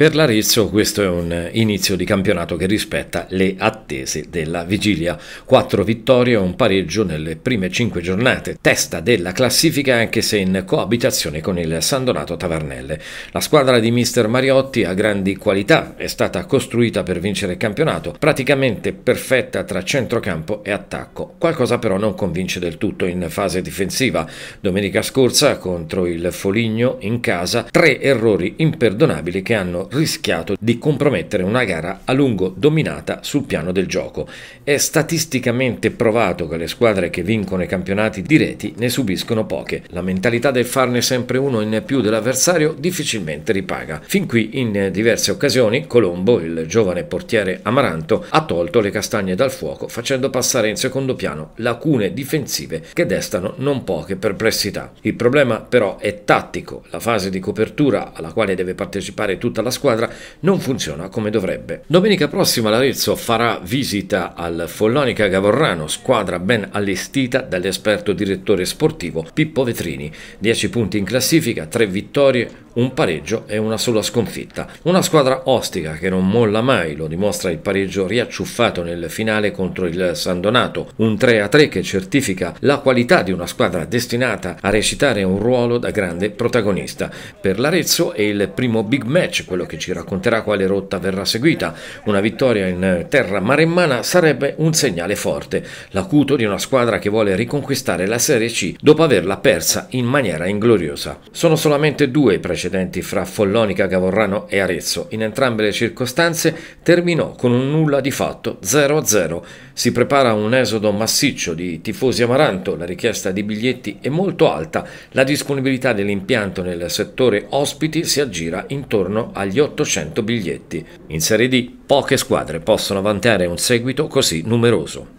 Per l'Arezzo questo è un inizio di campionato che rispetta le attese della vigilia. Quattro vittorie e un pareggio nelle prime cinque giornate. Testa della classifica anche se in coabitazione con il San Donato Tavernelle. La squadra di mister Mariotti ha grandi qualità, è stata costruita per vincere il campionato, praticamente perfetta tra centrocampo e attacco. Qualcosa però non convince del tutto in fase difensiva. Domenica scorsa contro il Foligno in casa tre errori imperdonabili che hanno rischiato di compromettere una gara a lungo dominata sul piano del gioco. È statisticamente provato che le squadre che vincono i campionati di reti ne subiscono poche. La mentalità del farne sempre uno in più dell'avversario difficilmente ripaga. Fin qui in diverse occasioni Colombo, il giovane portiere Amaranto, ha tolto le castagne dal fuoco facendo passare in secondo piano lacune difensive che destano non poche perplessità. Il problema però è tattico. La fase di copertura alla quale deve partecipare tutta la squadra squadra non funziona come dovrebbe. Domenica prossima l'Arezzo farà visita al Follonica Gavorrano, squadra ben allestita dall'esperto direttore sportivo Pippo Vetrini. 10 punti in classifica, 3 vittorie, un pareggio e una sola sconfitta. Una squadra ostica che non molla mai, lo dimostra il pareggio riacciuffato nel finale contro il San Donato, un 3-3 che certifica la qualità di una squadra destinata a recitare un ruolo da grande protagonista. Per l'Arezzo è il primo big match, quello che ci racconterà quale rotta verrà seguita. Una vittoria in terra maremmana sarebbe un segnale forte, l'acuto di una squadra che vuole riconquistare la Serie C dopo averla persa in maniera ingloriosa. Sono solamente due i precedenti precedenti fra Follonica, Gavorrano e Arezzo. In entrambe le circostanze terminò con un nulla di fatto 0-0. Si prepara un esodo massiccio di tifosi amaranto, la richiesta di biglietti è molto alta, la disponibilità dell'impianto nel settore ospiti si aggira intorno agli 800 biglietti. In Serie D poche squadre possono vantare un seguito così numeroso.